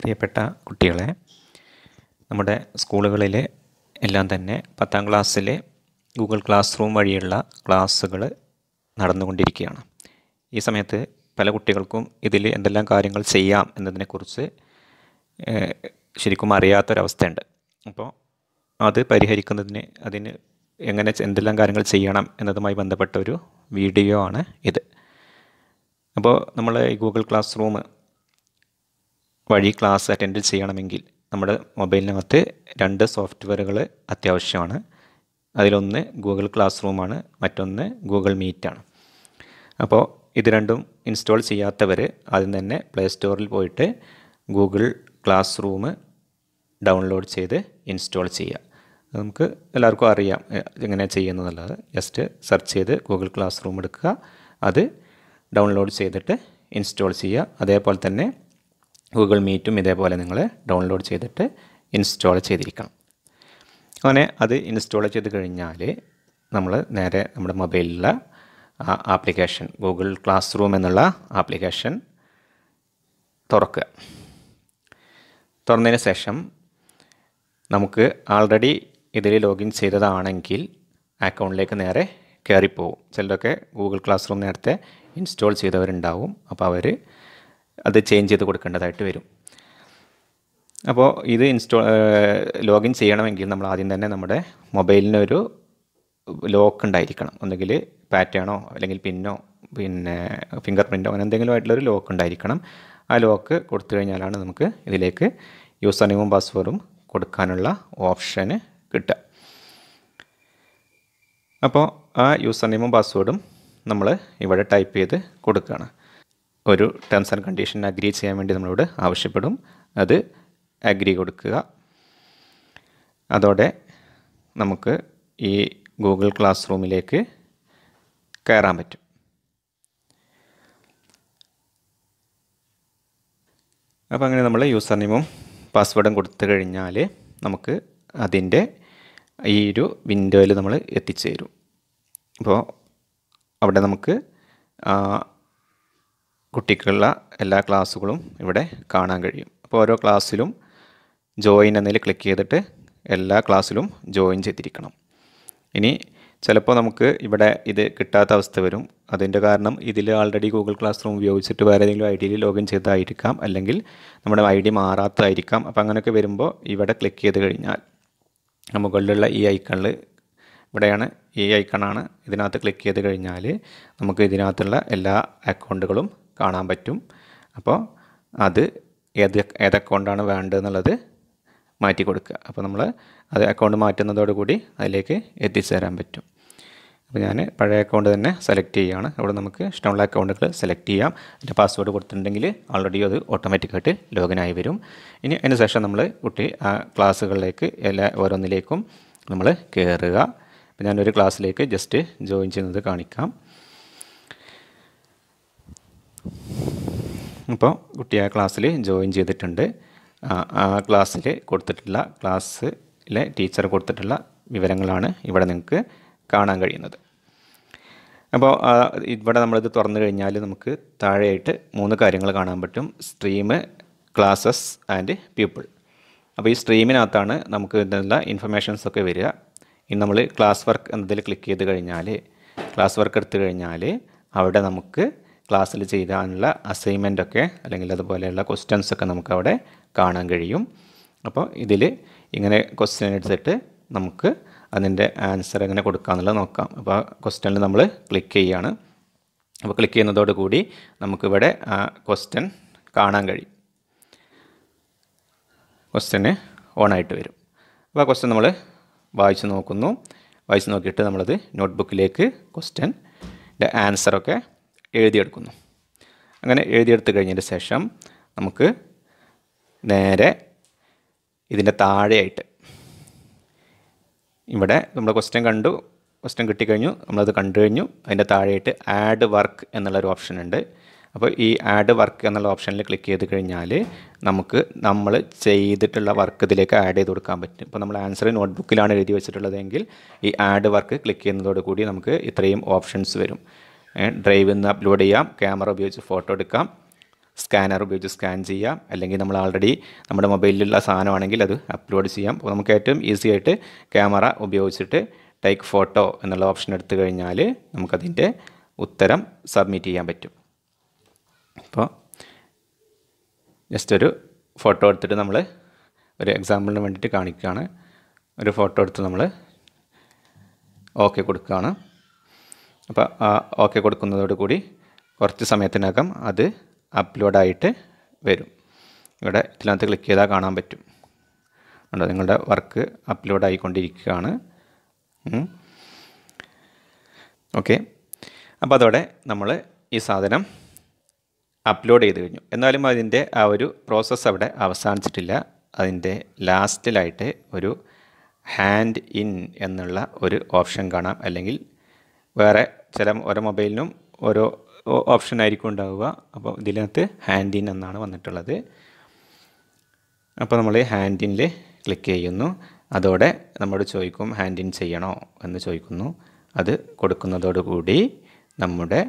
പ്രിയപ്പെട്ട കുട്ടികളെ നമ്മുടെ സ്കൂളുകളിൽ എല്ലാം തന്നെ പത്താം ക്ലാസ്സിലെ ഗൂഗിൾ ക്ലാസ് റൂം വഴിയുള്ള ക്ലാസ്സുകൾ നടന്നുകൊണ്ടിരിക്കുകയാണ് ഈ സമയത്ത് പല കുട്ടികൾക്കും ഇതിൽ എന്തെല്ലാം കാര്യങ്ങൾ ചെയ്യാം എന്നതിനെക്കുറിച്ച് ശരിക്കും അറിയാത്തൊരവസ്ഥയുണ്ട് അപ്പോൾ അത് പരിഹരിക്കുന്നതിന് അതിന് എങ്ങനെ എന്തെല്ലാം കാര്യങ്ങൾ ചെയ്യണം എന്നതുമായി ബന്ധപ്പെട്ട ഒരു വീഡിയോ ആണ് ഇത് അപ്പോൾ നമ്മൾ ഈ ഗൂഗിൾ ക്ലാസ് റൂം വഴി ക്ലാസ് അറ്റൻഡ് ചെയ്യണമെങ്കിൽ നമ്മുടെ മൊബൈലിനകത്ത് രണ്ട് സോഫ്റ്റ്വെയറുകൾ അത്യാവശ്യമാണ് അതിലൊന്ന് ഗൂഗിൾ ക്ലാസ് റൂമാണ് മറ്റൊന്ന് ഗൂഗിൾ ആണ് അപ്പോൾ ഇത് രണ്ടും ഇൻസ്റ്റാൾ ചെയ്യാത്തവർ ആദ്യം തന്നെ പ്ലേ സ്റ്റോറിൽ പോയിട്ട് ഗൂഗിൾ ക്ലാസ് റൂം ഡൗൺലോഡ് ചെയ്ത് ഇൻസ്റ്റാൾ ചെയ്യുക നമുക്ക് എല്ലാവർക്കും അറിയാം എങ്ങനെയാണ് ചെയ്യുന്നതല്ലാതെ ജസ്റ്റ് സെർച്ച് ചെയ്ത് ഗൂഗിൾ ക്ലാസ് റൂം എടുക്കുക അത് ഡൗൺലോഡ് ചെയ്തിട്ട് ഇൻസ്റ്റാൾ ചെയ്യുക അതേപോലെ തന്നെ ഗൂഗിൾ മീറ്റും ഇതേപോലെ നിങ്ങൾ ഡൗൺലോഡ് ചെയ്തിട്ട് ഇൻസ്റ്റാൾ ചെയ്തിരിക്കണം അങ്ങനെ അത് ഇൻസ്റ്റാൾ ചെയ്ത് കഴിഞ്ഞാൽ നമ്മൾ നേരെ നമ്മുടെ മൊബൈലിലുള്ള ആപ്ലിക്കേഷൻ ഗൂഗിൾ ക്ലാസ് റൂം എന്നുള്ള ആപ്ലിക്കേഷൻ തുറക്കുക തുറന്നതിന് ശേഷം നമുക്ക് ആൾറെഡി ഇതിൽ ലോഗിൻ ചെയ്തതാണെങ്കിൽ അക്കൗണ്ടിലേക്ക് നേരെ കയറിപ്പോവും ചിലരൊക്കെ ഗൂഗിൾ ക്ലാസ് റൂം നേരത്തെ ഇൻസ്റ്റാൾ ചെയ്തവരുണ്ടാവും അപ്പോൾ അവർ അത് ചേഞ്ച് ചെയ്ത് കൊടുക്കേണ്ടതായിട്ട് വരും അപ്പോൾ ഇത് ഇൻസ്റ്റോൾ ലോഗിൻ ചെയ്യണമെങ്കിൽ നമ്മൾ ആദ്യം തന്നെ നമ്മുടെ മൊബൈലിനൊരു ലോക്ക് ഉണ്ടായിരിക്കണം ഒന്നുകിൽ പാറ്റേണോ അല്ലെങ്കിൽ പിന്നോ പിന്നെ ഫിംഗർ പ്രിൻറ്റോ അങ്ങനെ എന്തെങ്കിലും ആയിട്ടുള്ളൊരു ലോക്ക് ഉണ്ടായിരിക്കണം ആ ലോക്ക് കൊടുത്തു കഴിഞ്ഞാലാണ് നമുക്ക് ഇതിലേക്ക് യൂസർ നെയിമും പാസ്വേഡും കൊടുക്കാനുള്ള ഓപ്ഷന് കിട്ടുക അപ്പോൾ ആ യൂസർ നെയിമും പാസ്വേഡും നമ്മൾ ഇവിടെ ടൈപ്പ് ചെയ്ത് കൊടുക്കുകയാണ് ഒരു ടേംസ് ആൻഡ് കണ്ടീഷൻ അഗ്രി ചെയ്യാൻ വേണ്ടി നമ്മളോട് ആവശ്യപ്പെടും അത് അഗ്രി കൊടുക്കുക അതോടെ നമുക്ക് ഈ ഗൂഗിൾ ക്ലാസ് റൂമിലേക്ക് കയറാൻ പറ്റും അപ്പോൾ അങ്ങനെ നമ്മൾ യൂസർ നെയിമും പാസ്വേഡും കൊടുത്തു കഴിഞ്ഞാൽ നമുക്ക് അതിൻ്റെ ഈ ഒരു വിൻഡോയിൽ നമ്മൾ എത്തിച്ചേരും അപ്പോൾ അവിടെ നമുക്ക് കുട്ടിക്കുള്ള എല്ലാ ക്ലാസ്സുകളും ഇവിടെ കാണാൻ കഴിയും അപ്പോൾ ഓരോ ക്ലാസ്സിലും ജോയിൻ എന്നതിൽ ക്ലിക്ക് ചെയ്തിട്ട് എല്ലാ ക്ലാസ്സിലും ജോയിൻ ചെയ്തിരിക്കണം ഇനി ചിലപ്പോൾ നമുക്ക് ഇവിടെ ഇത് കിട്ടാത്ത അവസ്ഥ വരും അതിൻ്റെ കാരണം ഇതിൽ ആൾറെഡി ഗൂഗിൾ ക്ലാസ് റൂം ഉപയോഗിച്ചിട്ട് വേറെ ഏതെങ്കിലും ഐ ഡിയിൽ ലോഗിൻ ചെയ്തതായിരിക്കാം അല്ലെങ്കിൽ നമ്മുടെ ഐ ഡി മാറാത്തതായിരിക്കാം അപ്പോൾ അങ്ങനെയൊക്കെ വരുമ്പോൾ ഇവിടെ ക്ലിക്ക് ചെയ്ത് കഴിഞ്ഞാൽ മുകളിലുള്ള ഈ ഐക്കണിൽ ഇവിടെയാണ് ഈ ഐക്കണാണ് ഇതിനകത്ത് ക്ലിക്ക് ചെയ്ത് കഴിഞ്ഞാൽ നമുക്ക് ഇതിനകത്തുള്ള എല്ലാ അക്കൗണ്ടുകളും കാണാൻ പറ്റും അപ്പോൾ അത് ഏത് ഏത് അക്കൗണ്ടാണ് വേണ്ടതെന്നുള്ളത് മാറ്റി കൊടുക്കുക അപ്പോൾ നമ്മൾ അത് അക്കൗണ്ട് മാറ്റുന്നതോടുകൂടി അതിലേക്ക് എത്തിച്ചേരാൻ പറ്റും അപ്പോൾ ഞാൻ പഴയ അക്കൗണ്ട് തന്നെ സെലക്ട് ചെയ്യുകയാണ് അവിടെ നമുക്ക് ഇഷ്ടമുള്ള അക്കൗണ്ടുകൾ സെലക്ട് ചെയ്യാം അതിൻ്റെ പാസ്വേഡ് കൊടുത്തിട്ടുണ്ടെങ്കിൽ ഓൾറെഡി അത് ഓട്ടോമാറ്റിക്കായിട്ട് ലോഗിനായി വരും ഇനി അതിന് ശേഷം നമ്മൾ കുട്ടി ആ ക്ലാസ്സുകളിലേക്ക് എല്ലാ ഓരോന്നിലേക്കും നമ്മൾ കയറുക അപ്പോൾ ഞാനൊരു ക്ലാസ്സിലേക്ക് ജസ്റ്റ് ജോയിൻ ചെയ്യുന്നത് കാണിക്കാം അപ്പോൾ കുട്ടി ആ ക്ലാസ്സിൽ ജോയിൻ ചെയ്തിട്ടുണ്ട് ആ ക്ലാസ്സിൽ കൊടുത്തിട്ടുള്ള ക്ലാസ്സിലെ ടീച്ചർ കൊടുത്തിട്ടുള്ള വിവരങ്ങളാണ് ഇവിടെ നിങ്ങൾക്ക് കാണാൻ കഴിയുന്നത് അപ്പോൾ ഇവിടെ നമ്മളിത് തുറന്നു കഴിഞ്ഞാൽ നമുക്ക് താഴെയായിട്ട് മൂന്ന് കാര്യങ്ങൾ കാണാൻ പറ്റും സ്ട്രീം ക്ലാസ്സസ് ആൻഡ് പീപ്പിൾ അപ്പോൾ ഈ സ്ട്രീമിനകത്താണ് നമുക്ക് ഇതിനുള്ള ഇൻഫർമേഷൻസ് ഒക്കെ വരിക ഇനി നമ്മൾ ക്ലാസ് വർക്ക് എന്നതിൽ ക്ലിക്ക് ചെയ്ത് കഴിഞ്ഞാൽ ക്ലാസ് വർക്ക് എടുത്തു കഴിഞ്ഞാൽ അവിടെ നമുക്ക് ക്ലാസ്സിൽ ചെയ്താനുള്ള അസൈൻമെൻറ്റൊക്കെ അല്ലെങ്കിൽ അതുപോലെയുള്ള നമുക്ക് നമുക്കവിടെ കാണാൻ കഴിയും അപ്പോൾ ഇതിൽ ഇങ്ങനെ ക്വസ്റ്റ്യൻ എടുത്തിട്ട് നമുക്ക് അതിൻ്റെ ആൻസർ എങ്ങനെ കൊടുക്കാമെന്നുള്ളത് നോക്കാം അപ്പോൾ ക്വസ്റ്റ്യനിൽ നമ്മൾ ക്ലിക്ക് ചെയ്യുകയാണ് അപ്പോൾ ക്ലിക്ക് ചെയ്യുന്നതോടുകൂടി നമുക്കിവിടെ ആ ക്വസ്റ്റ്യൻ കാണാൻ കഴിയും ക്വസ്റ്റ്യന് ഓണായിട്ട് വരും അപ്പോൾ ആ ക്വസ്റ്റ്യൻ നമ്മൾ വായിച്ച് നോക്കുന്നു വായിച്ച് നോക്കിയിട്ട് നമ്മളത് നോട്ട്ബുക്കിലേക്ക് ക്വസ്റ്റ്യൻ്റെ ആൻസറൊക്കെ എഴുതിയെടുക്കുന്നു അങ്ങനെ എഴുതിയെടുത്ത് കഴിഞ്ഞതിന് ശേഷം നമുക്ക് നേരെ ഇതിൻ്റെ താഴെയായിട്ട് ഇവിടെ നമ്മൾ ക്വസ്റ്റ്യൻ കണ്ടു ക്വസ്റ്റ്യൻ കിട്ടിക്കഴിഞ്ഞു നമ്മളത് കണ്ടു കഴിഞ്ഞു അതിൻ്റെ താഴെയായിട്ട് ആഡ് വർക്ക് എന്നുള്ളൊരു ഓപ്ഷൻ ഉണ്ട് അപ്പോൾ ഈ ആഡ് വർക്ക് എന്നുള്ള ഓപ്ഷനിൽ ക്ലിക്ക് ചെയ്ത് കഴിഞ്ഞാൽ നമുക്ക് നമ്മൾ ചെയ്തിട്ടുള്ള വർക്ക് ഇതിലേക്ക് ആഡ് ചെയ്ത് കൊടുക്കാൻ പറ്റും ഇപ്പോൾ നമ്മൾ ആൻസർ നോട്ട്ബുക്കിലാണ് എഴുതി വെച്ചിട്ടുള്ളതെങ്കിൽ ഈ ആഡ് വർക്ക് ക്ലിക്ക് ചെയ്യുന്നതോടുകൂടി നമുക്ക് ഇത്രയും ഓപ്ഷൻസ് വരും ഡ്രൈവിൽ നിന്ന് അപ്ലോഡ് ചെയ്യാം ക്യാമറ ഉപയോഗിച്ച് ഫോട്ടോ എടുക്കാം സ്കാനർ ഉപയോഗിച്ച് സ്കാൻ ചെയ്യാം അല്ലെങ്കിൽ നമ്മൾ ആൾറെഡി നമ്മുടെ മൊബൈലിലുള്ള സാധനമാണെങ്കിൽ അത് അപ്ലോഡ് ചെയ്യാം അപ്പോൾ നമുക്ക് ഏറ്റവും ഈസി ആയിട്ട് ക്യാമറ ഉപയോഗിച്ചിട്ട് ടേക്ക് ഫോട്ടോ എന്നുള്ള ഓപ്ഷൻ എടുത്തു കഴിഞ്ഞാൽ നമുക്കതിൻ്റെ ഉത്തരം സബ്മിറ്റ് ചെയ്യാൻ പറ്റും അപ്പോൾ ജസ്റ്റ് ഒരു ഫോട്ടോ എടുത്തിട്ട് നമ്മൾ ഒരു എക്സാമ്പിളിന് വേണ്ടിയിട്ട് കാണിക്കുകയാണ് ഒരു ഫോട്ടോ എടുത്ത് നമ്മൾ ഓക്കെ കൊടുക്കുകയാണ് അപ്പോൾ ആ ഓക്കെ കൂടി കുറച്ച് സമയത്തിനകം അത് അപ്ലോഡായിട്ട് വരും ഇവിടെ ഇതിനകത്ത് ക്ലിക്ക് ചെയ്താൽ കാണാൻ പറ്റും ഉണ്ടോ നിങ്ങളുടെ വർക്ക് അപ്ലോഡ് ഓക്കെ അപ്പോൾ അതോടെ നമ്മൾ ഈ സാധനം അപ്ലോഡ് ചെയ്ത് കഴിഞ്ഞു എന്നാലും അതിൻ്റെ ആ ഒരു പ്രോസസ്സ് അവിടെ അവസാനിച്ചിട്ടില്ല അതിൻ്റെ ലാസ്റ്റിലായിട്ട് ഒരു ഹാൻഡ് ഇൻ എന്നുള്ള ഒരു ഓപ്ഷൻ കാണാം അല്ലെങ്കിൽ വേറെ ചില ഓരോ മൊബൈലിനും ഓരോ ഓപ്ഷൻ ആയിരിക്കും ഉണ്ടാവുക അപ്പോൾ ഇതിനകത്ത് ഹാൻഡ് ഇൻ എന്നാണ് വന്നിട്ടുള്ളത് അപ്പോൾ നമ്മൾ ഹാൻഡ് ഇനിൽ ക്ലിക്ക് ചെയ്യുന്നു അതോടെ നമ്മോട് ചോദിക്കും ഹാൻഡ് ഇൻ ചെയ്യണോ എന്ന് ചോദിക്കുന്നു അത് കൊടുക്കുന്നതോടുകൂടി നമ്മുടെ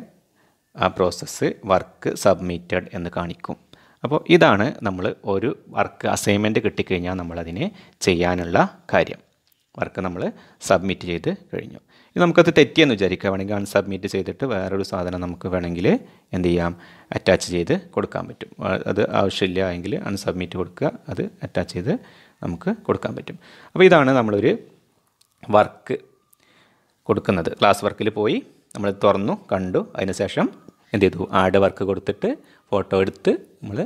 ആ പ്രോസസ്സ് വർക്ക് സബ്മിറ്റഡ് എന്ന് കാണിക്കും അപ്പോൾ ഇതാണ് നമ്മൾ ഒരു വർക്ക് അസൈൻമെൻറ്റ് കിട്ടിക്കഴിഞ്ഞാൽ നമ്മളതിനെ ചെയ്യാനുള്ള കാര്യം വർക്ക് നമ്മൾ സബ്മിറ്റ് ചെയ്ത് കഴിഞ്ഞു ഇനി നമുക്കത് തെറ്റിയെന്ന് വിചാരിക്കുക വേണമെങ്കിൽ അൺസബ്മിറ്റ് ചെയ്തിട്ട് വേറൊരു സാധനം നമുക്ക് വേണമെങ്കിൽ എന്ത് ചെയ്യാം അറ്റാച്ച് ചെയ്ത് കൊടുക്കാൻ പറ്റും അത് ആവശ്യമില്ല എങ്കിൽ അൺസബ്മിറ്റ് കൊടുക്കുക അത് അറ്റാച്ച് ചെയ്ത് നമുക്ക് കൊടുക്കാൻ പറ്റും അപ്പോൾ ഇതാണ് നമ്മളൊരു വർക്ക് കൊടുക്കുന്നത് ക്ലാസ് വർക്കിൽ പോയി നമ്മൾ തുറന്നു കണ്ടു ശേഷം എന്ത് ചെയ്തു ആഡ് വർക്ക് കൊടുത്തിട്ട് ഫോട്ടോ എടുത്ത് നമ്മൾ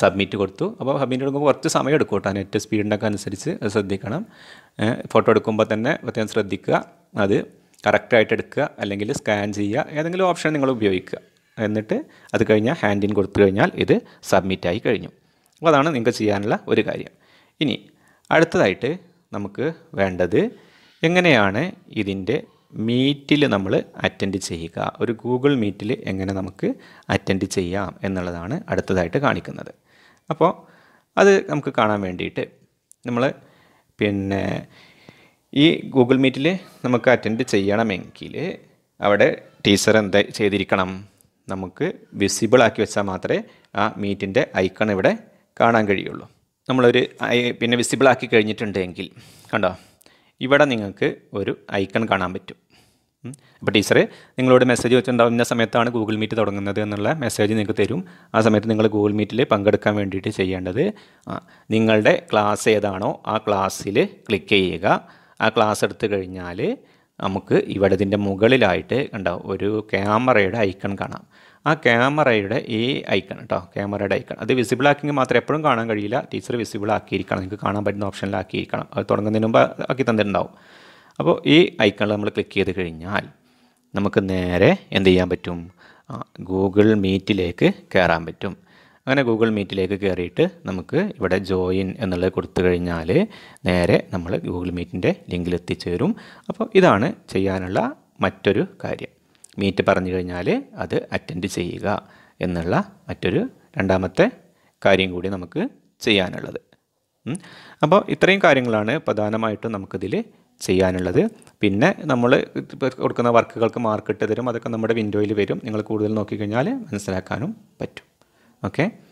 സബ്മിറ്റ് കൊടുത്തു അപ്പോൾ സബ്മിറ്റ് കൊടുക്കുമ്പോൾ കുറച്ച് സമയം എടുക്കും കേട്ടോ നെറ്റ് ഒക്കെ അനുസരിച്ച് ശ്രദ്ധിക്കണം ഫോട്ടോ എടുക്കുമ്പോൾ തന്നെ പ്രത്യേകം ശ്രദ്ധിക്കുക അത് കറക്റ്റായിട്ട് എടുക്കുക അല്ലെങ്കിൽ സ്കാൻ ചെയ്യുക ഏതെങ്കിലും ഓപ്ഷൻ നിങ്ങൾ ഉപയോഗിക്കുക എന്നിട്ട് അത് കഴിഞ്ഞാൽ ഹാൻഡിൻ കൊടുത്തു കഴിഞ്ഞാൽ ഇത് സബ്മിറ്റായി കഴിഞ്ഞു അപ്പോൾ അതാണ് നിങ്ങൾക്ക് ചെയ്യാനുള്ള ഒരു കാര്യം ഇനി അടുത്തതായിട്ട് നമുക്ക് വേണ്ടത് എങ്ങനെയാണ് ഇതിൻ്റെ മീറ്റിൽ നമ്മൾ അറ്റൻഡ് ചെയ്യുക ഒരു ഗൂഗിൾ മീറ്റിൽ എങ്ങനെ നമുക്ക് അറ്റൻഡ് ചെയ്യാം എന്നുള്ളതാണ് അടുത്തതായിട്ട് കാണിക്കുന്നത് അപ്പോൾ അത് നമുക്ക് കാണാൻ വേണ്ടിയിട്ട് നമ്മൾ പിന്നെ ഈ ഗൂഗിൾ മീറ്റിൽ നമുക്ക് അറ്റൻഡ് ചെയ്യണമെങ്കിൽ അവിടെ ടീച്ചർ എന്താ ചെയ്തിരിക്കണം നമുക്ക് വിസിബിൾ ആക്കി വെച്ചാൽ മാത്രമേ ആ മീറ്റിൻ്റെ ഐക്കൺ ഇവിടെ കാണാൻ കഴിയുള്ളൂ നമ്മളൊരു പിന്നെ വിസിബിൾ ആക്കി കഴിഞ്ഞിട്ടുണ്ടെങ്കിൽ കണ്ടോ ഇവിടെ നിങ്ങൾക്ക് ഒരു ഐക്കൺ കാണാൻ പറ്റും അപ്പോൾ ടീച്ചർ നിങ്ങളോട് മെസ്സേജ് വെച്ചിട്ടുണ്ടാവും ഇന്ന സമയത്താണ് ഗൂഗിൾ മീറ്റ് തുടങ്ങുന്നത് എന്നുള്ള മെസ്സേജ് നിങ്ങൾക്ക് തരും ആ സമയത്ത് നിങ്ങൾ ഗൂഗിൾ മീറ്റിൽ പങ്കെടുക്കാൻ വേണ്ടിയിട്ട് ചെയ്യേണ്ടത് നിങ്ങളുടെ ക്ലാസ് ഏതാണോ ആ ക്ലാസ്സിൽ ക്ലിക്ക് ചെയ്യുക ആ ക്ലാസ് എടുത്തു കഴിഞ്ഞാൽ നമുക്ക് ഇവിടെ ഇതിൻ്റെ മുകളിലായിട്ട് കണ്ടോ ഒരു ക്യാമറയുടെ ഐക്കൺ കാണാം ആ ക്യാമറയുടെ ഈ ഐക്കൺ കേട്ടോ ക്യാമറയുടെ ഐക്കൺ അത് വിസിബിൾ ആക്കിയെങ്കിൽ മാത്രമേ എപ്പോഴും കാണാൻ കഴിയില്ല ടീച്ചർ വിസിബിൾ ആക്കിയിരിക്കണം നിങ്ങൾക്ക് കാണാൻ പറ്റുന്ന ആക്കിയിരിക്കണം അത് തുടങ്ങുന്നതിന് മുമ്പ് ആക്കി തന്നിട്ടുണ്ടാവും അപ്പോൾ ഈ ഐക്കണിൽ നമ്മൾ ക്ലിക്ക് ചെയ്ത് കഴിഞ്ഞാൽ നമുക്ക് നേരെ എന്ത് ചെയ്യാൻ പറ്റും ഗൂഗിൾ മീറ്റിലേക്ക് കയറാൻ പറ്റും അങ്ങനെ ഗൂഗിൾ മീറ്റിലേക്ക് കയറിയിട്ട് നമുക്ക് ഇവിടെ ജോയിൻ എന്നുള്ളത് കൊടുത്തു കഴിഞ്ഞാൽ നേരെ നമ്മൾ ഗൂഗിൾ മീറ്റിൻ്റെ ലിങ്കിൽ എത്തിച്ചേരും അപ്പോൾ ഇതാണ് ചെയ്യാനുള്ള മറ്റൊരു കാര്യം മീറ്റ് പറഞ്ഞു കഴിഞ്ഞാൽ അത് അറ്റൻഡ് ചെയ്യുക എന്നുള്ള മറ്റൊരു രണ്ടാമത്തെ കാര്യം കൂടി നമുക്ക് ചെയ്യാനുള്ളത് അപ്പോൾ ഇത്രയും കാര്യങ്ങളാണ് പ്രധാനമായിട്ടും നമുക്കിതിൽ ചെയ്യാനുള്ളത് പിന്നെ നമ്മൾ കൊടുക്കുന്ന വർക്കുകൾക്ക് മാർക്കിട്ട് തരും അതൊക്കെ നമ്മുടെ വിൻഡോയിൽ വരും നിങ്ങൾ കൂടുതൽ നോക്കിക്കഴിഞ്ഞാൽ മനസ്സിലാക്കാനും പറ്റും okay